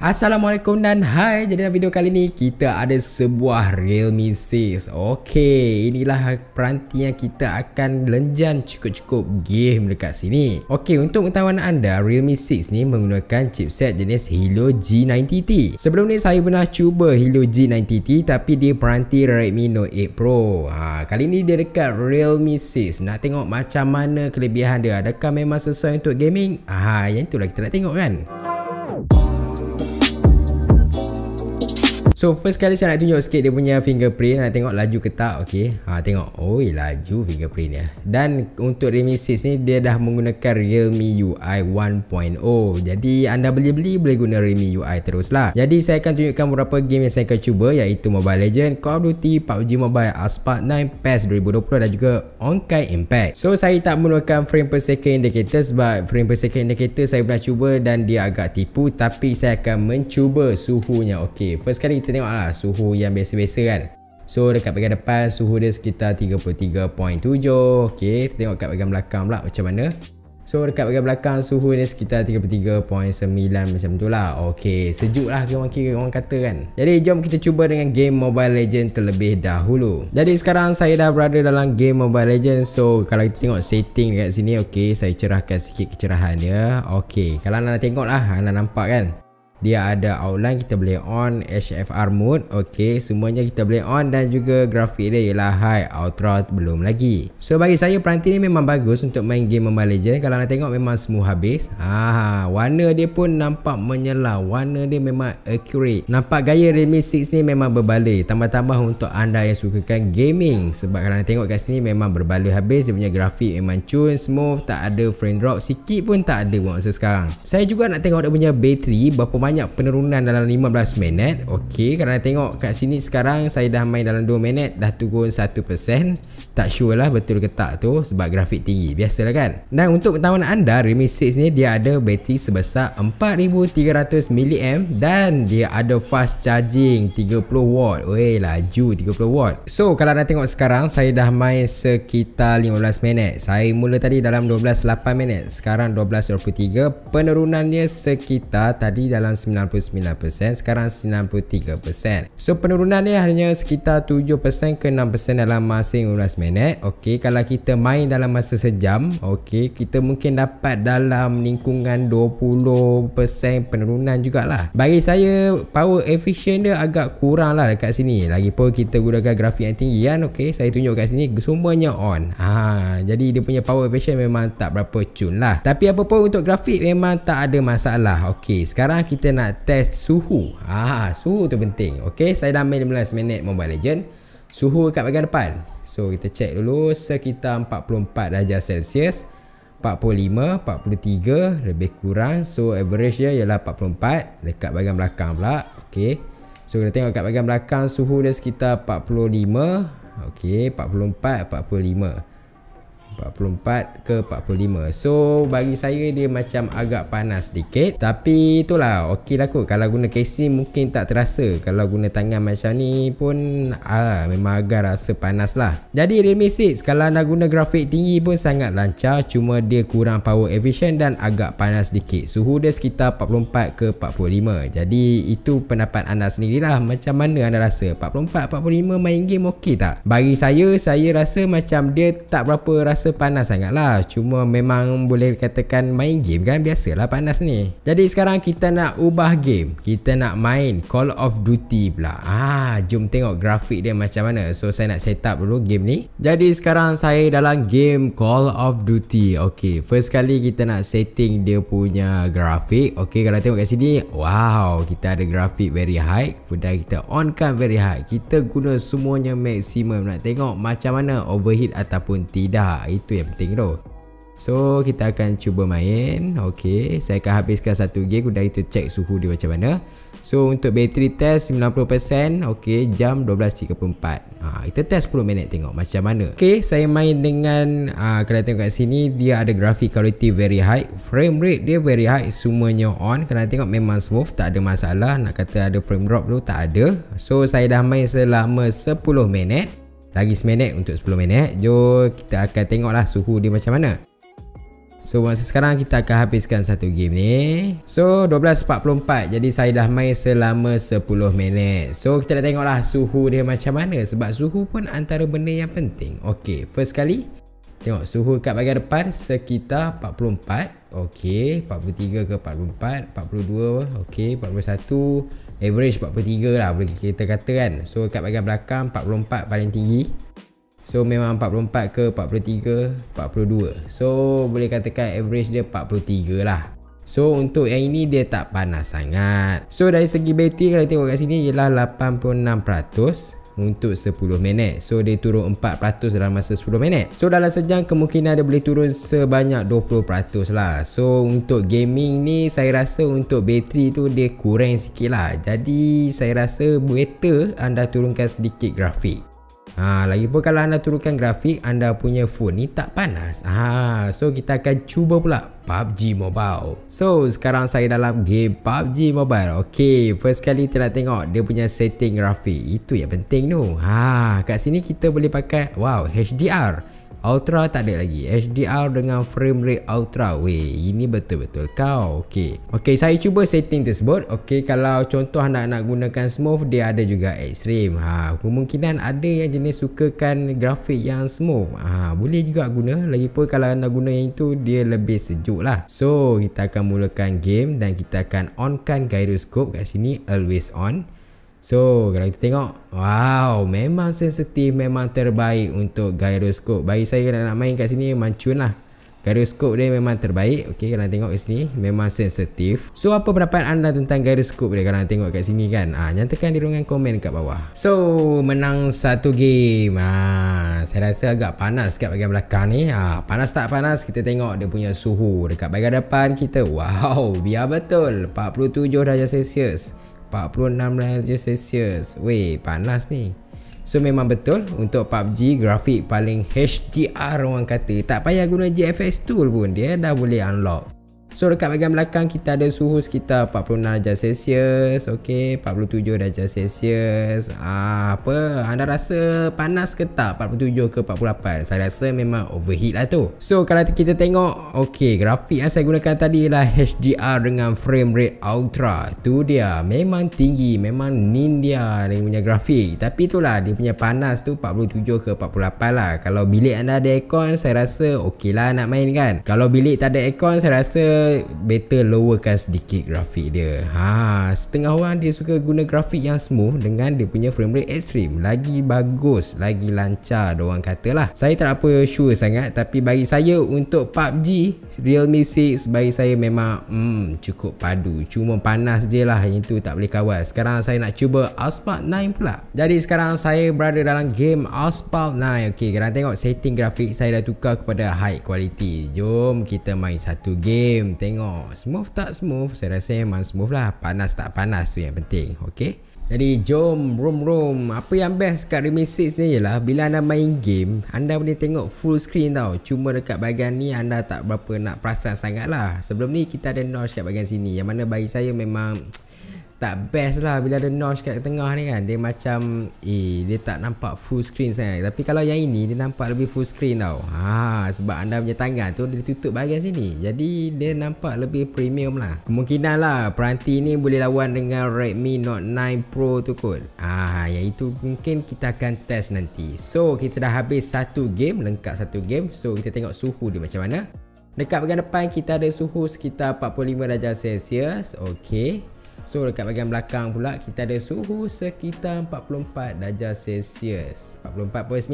Assalamualaikum dan hai Jadi dalam video kali ni kita ada sebuah Realme 6 Okey, inilah peranti yang kita akan lenjan cukup-cukup game dekat sini Okey, untuk pengetahuan anda Realme 6 ni menggunakan chipset jenis Helio G90T Sebelum ni saya pernah cuba Helio G90T Tapi dia peranti Redmi Note 8 Pro ha, Kali ni dia dekat Realme 6 Nak tengok macam mana kelebihan dia Adakah memang sesuai untuk gaming? Ha, yang itulah kita nak tengok kan? So first kali saya nak tunjuk sikit dia punya fingerprint Nak tengok laju ke tak okay. ha, Tengok Oi laju fingerprint dia Dan untuk Realme 6 ni Dia dah menggunakan Realme UI 1.0 Jadi anda beli-beli Boleh guna Realme UI terus lah Jadi saya akan tunjukkan beberapa game yang saya akan cuba Iaitu Mobile Legend, Call of Duty, PUBG Mobile Aspart 9, PES 2020 Dan juga Onkai Impact So saya tak menggunakan frame per second indicator Sebab frame per second indicator saya pernah cuba Dan dia agak tipu Tapi saya akan mencuba suhunya Okay first kali kita kita tengok lah suhu yang biasa-biasa kan So dekat bahagian depan suhu dia sekitar 33.7 Okay kita tengok kat bahagian belakang pula macam mana So dekat bahagian belakang suhu dia sekitar 33.9 macam tu lah Okay sejuk lah orang kira orang kata kan Jadi jom kita cuba dengan game Mobile Legends terlebih dahulu Jadi sekarang saya dah berada dalam game Mobile Legends So kalau kita tengok setting dekat sini Okay saya cerahkan sikit kecerahan dia Okay kalau anda tengok lah anda nampak kan dia ada outline kita boleh on HFR mode Okay semuanya kita boleh on dan juga grafik dia ialah high ultra belum lagi So bagi saya peranti ni memang bagus untuk main game Mobile Legends Kalau nak tengok memang semua habis Haa warna dia pun nampak menyela Warna dia memang accurate Nampak gaya Redmi 6 ni memang berbaloi Tambah-tambah untuk anda yang sukakan gaming Sebab kalau nak tengok kat sini memang berbaloi habis Dia punya grafik memang cun smooth Tak ada frame drop sikit pun tak ada buat masa sekarang Saya juga nak tengok dia punya bateri berapa banyak penurunan dalam 15 minit Okey, kerana tengok kat sini sekarang saya dah main dalam 2 minit dah turun 1% tak sure lah betul ke tak tu sebab grafik tinggi biasalah kan dan untuk pengetahuan anda Realme 6 ni dia ada bateri sebesar 4300mAh dan dia ada fast charging 30W weh laju 30W so kalau anda tengok sekarang saya dah main sekitar 15 minit saya mula tadi dalam 12.8 minit sekarang 12.23 penurunannya sekitar tadi dalam 99% sekarang 93%. So penurunan ni hanya sekitar 7% ke 6% dalam masa 15 minit. Okey, kalau kita main dalam masa sejam, okey, kita mungkin dapat dalam lingkungan 20% penurunan jugalah. Bagi saya power efficient dia agak kurang lah dekat sini. Lagipun kita gunakan grafik yang tinggi kan, okey, saya tunjuk kat sini semuanya on. Ah, jadi dia punya power efficient memang tak berapa cun lah. Tapi apa pun untuk grafik memang tak ada masalah. Okey, sekarang kita kita nak test suhu. Ah, suhu tu penting. Okey, saya dah main 15 minit Mobile Legend. Suhu kat bagian depan. So, kita check dulu sekitar 44 darjah Celsius. 45, 43 lebih kurang. So, average dia ialah 44 dekat bagian belakang pula. Okey. So, kita tengok kat bagian belakang suhu dia sekitar 45. Okey, 44, 45. 44 ke 45 So bagi saya dia macam agak panas sedikit Tapi itulah ok lah kot Kalau guna case ni mungkin tak terasa Kalau guna tangan macam ni pun ah, Memang agak rasa panas lah Jadi Realme 6 kalau anda guna grafik tinggi pun sangat lancar Cuma dia kurang power efficient dan agak panas sedikit Suhu dia sekitar 44 ke 45 Jadi itu pendapat anda sendirilah Macam mana anda rasa 44-45 main game ok tak? Bagi saya, saya rasa macam dia tak berapa rasa rasa panas sangat lah Cuma memang boleh katakan main game kan Biasalah panas ni Jadi sekarang kita nak ubah game Kita nak main Call of Duty pula Ah, Jom tengok grafik dia macam mana So saya nak set up dulu game ni Jadi sekarang saya dalam game Call of Duty Okay first kali kita nak setting dia punya grafik Okay kalau tengok kat sini Wow kita ada grafik very high Kemudian kita on kan very high Kita guna semuanya maksimum Nak tengok macam mana overheat ataupun tidak itu yang penting tu So kita akan cuba main Okay Saya akan habiskan satu game Kemudian kita cek suhu dia macam mana So untuk battery test 90% Okay jam 12.34 ha, Kita test 10 minit tengok macam mana Okay saya main dengan uh, ha, Kena tengok kat sini Dia ada graphic quality very high Frame rate dia very high Semuanya on Kena tengok memang smooth Tak ada masalah Nak kata ada frame drop tu tak ada So saya dah main selama 10 minit lagi seminit untuk 10 minit Jom kita akan tengoklah suhu dia macam mana So masa sekarang kita akan habiskan satu game ni So 12.44 Jadi saya dah main selama 10 minit So kita nak tengok suhu dia macam mana Sebab suhu pun antara benda yang penting Okay first kali Tengok suhu kat bahagian depan Sekitar 44 Okay 43 ke 44 42 Okay 41 average 43 lah boleh kita kata kan so kat bahagian belakang 44 paling tinggi so memang 44 ke 43 42 so boleh katakan average dia 43 lah So untuk yang ini dia tak panas sangat So dari segi bateri kalau tengok kat sini ialah 86% untuk 10 minit. So dia turun 4% dalam masa 10 minit. So dalam sejam kemungkinan dia boleh turun sebanyak 20% lah. So untuk gaming ni saya rasa untuk bateri tu dia kurang sikit lah. Jadi saya rasa better anda turunkan sedikit grafik. Ha, lagipun kalau anda turunkan grafik, anda punya phone ni tak panas. Ha, so kita akan cuba pula PUBG Mobile. So sekarang saya dalam game PUBG Mobile. Okay, first kali kita nak tengok dia punya setting grafik. Itu yang penting tu. Ha, kat sini kita boleh pakai wow HDR. Ultra tak ada lagi HDR dengan frame rate Ultra Weh ini betul-betul kau Okey. Okey saya cuba setting tersebut Okey. kalau contoh anak nak gunakan smooth Dia ada juga extreme ha, Kemungkinan ada yang jenis sukakan grafik yang smooth ha, Boleh juga guna Lagipun kalau nak guna yang itu Dia lebih sejuk lah So kita akan mulakan game Dan kita akan onkan gyroscope kat sini Always on So kalau kita tengok Wow memang sensitif memang terbaik untuk gyroscope Bagi saya nak main kat sini mancun lah Gyroscope dia memang terbaik Okay kalau tengok kat sini memang sensitif So apa pendapat anda tentang gyroscope dia kalau tengok kat sini kan ah ha, Nyatakan di ruangan komen kat bawah So menang satu game ah ha, Saya rasa agak panas kat bagian belakang ni ah ha, Panas tak panas kita tengok dia punya suhu Dekat bagian depan kita Wow biar betul 47 darjah celsius 46 derajat celsius Weh panas ni So memang betul untuk PUBG grafik paling HDR orang kata Tak payah guna GFX tool pun dia dah boleh unlock So dekat bahagian belakang kita ada suhu sekitar 46 darjah Celsius, okey, 47 darjah Celsius. Ah, apa? Anda rasa panas ke tak 47 ke 48? Saya rasa memang overheat lah tu. So kalau kita tengok, okey, grafik yang saya gunakan tadi ialah HDR dengan frame rate ultra. Tu dia, memang tinggi, memang nin dia dia punya grafik. Tapi itulah dia punya panas tu 47 ke 48 lah. Kalau bilik anda ada aircon, saya rasa lah nak main kan. Kalau bilik tak ada aircon, saya rasa better lowerkan sedikit grafik dia. Ha, setengah orang dia suka guna grafik yang smooth dengan dia punya frame rate extreme. Lagi bagus, lagi lancar dia orang lah. Saya tak apa sure sangat tapi bagi saya untuk PUBG Realme 6 bagi saya memang hmm, cukup padu. Cuma panas je lah yang itu tak boleh kawal. Sekarang saya nak cuba Asphalt 9 pula. Jadi sekarang saya berada dalam game Asphalt 9. Okey, kita tengok setting grafik saya dah tukar kepada high quality. Jom kita main satu game tengok smooth tak smooth saya rasa memang smooth lah panas tak panas tu yang penting okey jadi jom room room apa yang best kat Remix 6 ni ialah bila anda main game anda boleh tengok full screen tau cuma dekat bahagian ni anda tak berapa nak perasan sangat lah sebelum ni kita ada notch kat bahagian sini yang mana bagi saya memang tak best lah bila ada notch kat tengah ni kan dia macam eh dia tak nampak full screen sangat tapi kalau yang ini dia nampak lebih full screen tau ha sebab anda punya tangan tu dia tutup bahagian sini jadi dia nampak lebih premium lah kemungkinan lah peranti ni boleh lawan dengan Redmi Note 9 Pro tu kot ah ha, yang itu mungkin kita akan test nanti so kita dah habis satu game lengkap satu game so kita tengok suhu dia macam mana Dekat bagian depan kita ada suhu sekitar 45 darjah Celsius Okay So dekat bahagian belakang pula kita ada suhu sekitar 44 darjah Celsius. 44.9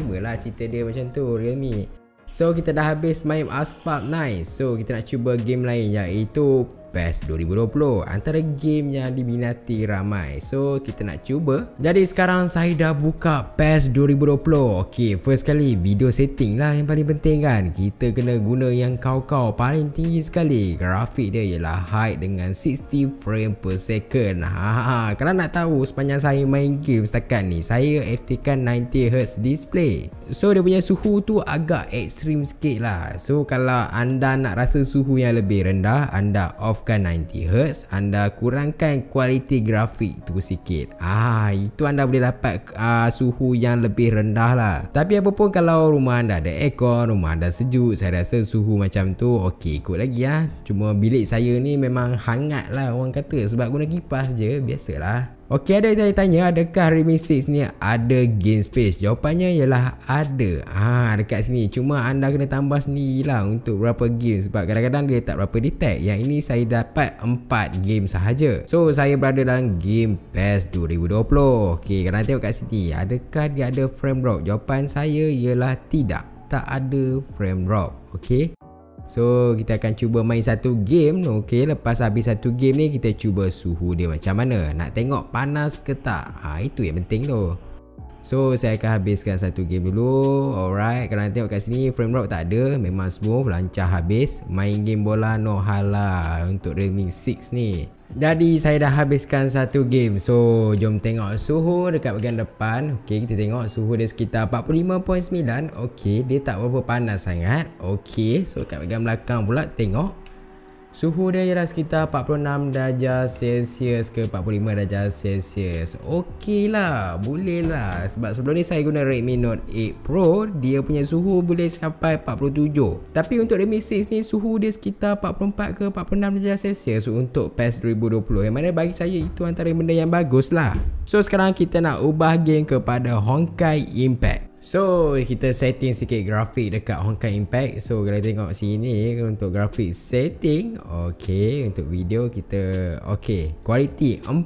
45 lah cerita dia macam tu Realme. So kita dah habis main Aspark 9. So kita nak cuba game lain iaitu PES 2020 antara game yang diminati ramai so kita nak cuba jadi sekarang saya dah buka PES 2020 ok first kali video setting lah yang paling penting kan kita kena guna yang kau-kau paling tinggi sekali grafik dia ialah high dengan 60 frame per second haha ha, ha. kalau nak tahu sepanjang saya main game setakat ni saya FTkan 90Hz display so dia punya suhu tu agak ekstrim sikit lah so kalau anda nak rasa suhu yang lebih rendah anda off offkan 90Hz Anda kurangkan kualiti grafik tu sikit Ah Itu anda boleh dapat uh, suhu yang lebih rendah lah Tapi apa pun kalau rumah anda ada aircon Rumah anda sejuk Saya rasa suhu macam tu Okey ikut lagi lah Cuma bilik saya ni memang hangat lah orang kata Sebab guna kipas je Biasalah Okey ada yang tanya adakah Remix 6 ni ada game space? Jawapannya ialah ada. Ha dekat sini. Cuma anda kena tambah sendirilah untuk berapa game sebab kadang-kadang dia tak berapa detect. Yang ini saya dapat 4 game sahaja. So saya berada dalam Game Pass 2020. Okey, kena tengok kat sini. Adakah dia ada frame drop? Jawapan saya ialah tidak. Tak ada frame drop. Okey. So kita akan cuba main satu game Ok lepas habis satu game ni Kita cuba suhu dia macam mana Nak tengok panas ke tak ha, Itu yang penting tu So saya akan habiskan satu game dulu Alright Kalau nak tengok kat sini Frame drop tak ada Memang smooth Lancar habis Main game bola no halal lah Untuk Realming 6 ni Jadi saya dah habiskan satu game So jom tengok suhu dekat bagian depan Okay kita tengok suhu dia sekitar 45.9 Okay dia tak berapa panas sangat Okay so kat bagian belakang pula tengok Suhu dia ialah sekitar 46 darjah Celsius ke 45 darjah Celsius. Okey lah, boleh lah. Sebab sebelum ni saya guna Redmi Note 8 Pro, dia punya suhu boleh sampai 47. Tapi untuk Redmi 6 ni, suhu dia sekitar 44 ke 46 darjah Celsius untuk PES 2020. Yang mana bagi saya itu antara benda yang bagus lah. So sekarang kita nak ubah game kepada Honkai Impact. So kita setting sikit grafik dekat Honkai Impact So kita tengok sini untuk grafik setting Okay untuk video kita Okay kualiti 4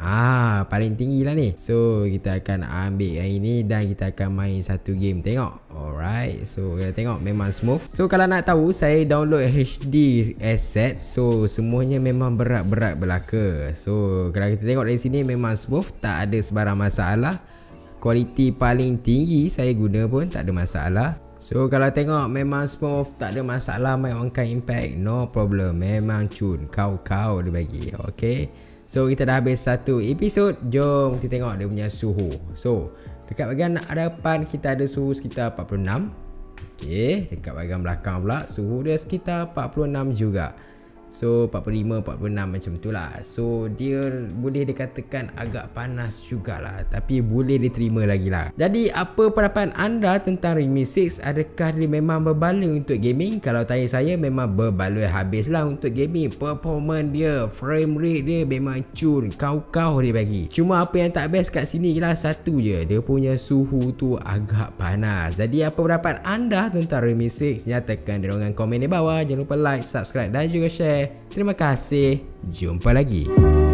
Ah paling tinggi lah ni So kita akan ambil yang ini Dan kita akan main satu game tengok Alright so kita tengok memang smooth So kalau nak tahu saya download HD asset So semuanya memang berat-berat belaka So kalau kita tengok dari sini memang smooth Tak ada sebarang masalah kualiti paling tinggi saya guna pun tak ada masalah So kalau tengok memang smooth tak ada masalah mainkan impact no problem memang cun kau-kau dia bagi okey So kita dah habis satu episod jom kita tengok dia punya suhu So dekat bahagian hadapan kita ada suhu sekitar 46 Okay. dekat bagian belakang pula suhu dia sekitar 46 juga So 45, 46 macam tu lah So dia boleh dikatakan agak panas jugalah Tapi boleh diterima lagi lah Jadi apa pendapat anda tentang Redmi 6? Adakah dia memang berbaloi untuk gaming? Kalau tanya saya memang berbaloi habis lah untuk gaming Performance dia, frame rate dia memang cun Kau-kau dia bagi Cuma apa yang tak best kat sini ialah satu je Dia punya suhu tu agak panas Jadi apa pendapat anda tentang Redmi 6? Nyatakan di ruangan komen di bawah Jangan lupa like, subscribe dan juga share Terima kasih. Jumpa lagi.